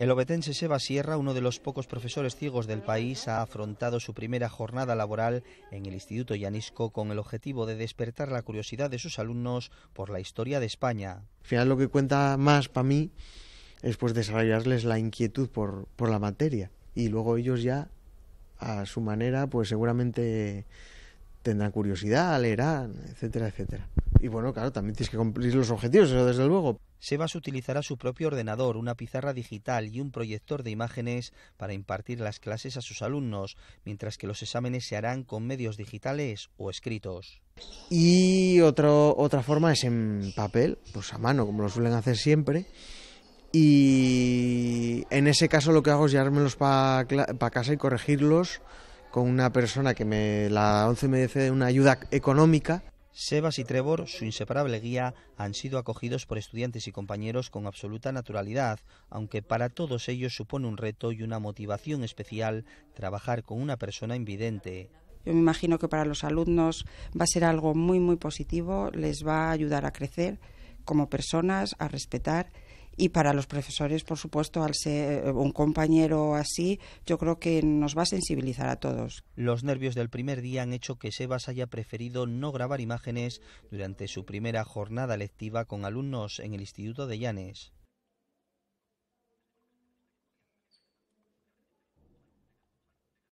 El obetense Seba Sierra, uno de los pocos profesores ciegos del país, ha afrontado su primera jornada laboral en el Instituto Llanisco con el objetivo de despertar la curiosidad de sus alumnos por la historia de España. Al final lo que cuenta más para mí es pues desarrollarles la inquietud por, por la materia y luego ellos ya a su manera pues seguramente tendrán curiosidad, leerán, etcétera, etcétera. Y bueno, claro, también tienes que cumplir los objetivos, eso desde luego. Sebas utilizará su propio ordenador, una pizarra digital y un proyector de imágenes para impartir las clases a sus alumnos, mientras que los exámenes se harán con medios digitales o escritos. Y otro, otra forma es en papel, pues a mano, como lo suelen hacer siempre. Y en ese caso lo que hago es llevármelos para casa y corregirlos con una persona que me la ONCE me dice una ayuda económica. Sebas y Trevor, su inseparable guía, han sido acogidos por estudiantes y compañeros con absoluta naturalidad, aunque para todos ellos supone un reto y una motivación especial trabajar con una persona invidente. Yo me imagino que para los alumnos va a ser algo muy, muy positivo, les va a ayudar a crecer como personas, a respetar y para los profesores, por supuesto, al ser eh, un compañero así, yo creo que nos va a sensibilizar a todos. Los nervios del primer día han hecho que Sebas haya preferido no grabar imágenes durante su primera jornada lectiva con alumnos en el Instituto de Llanes.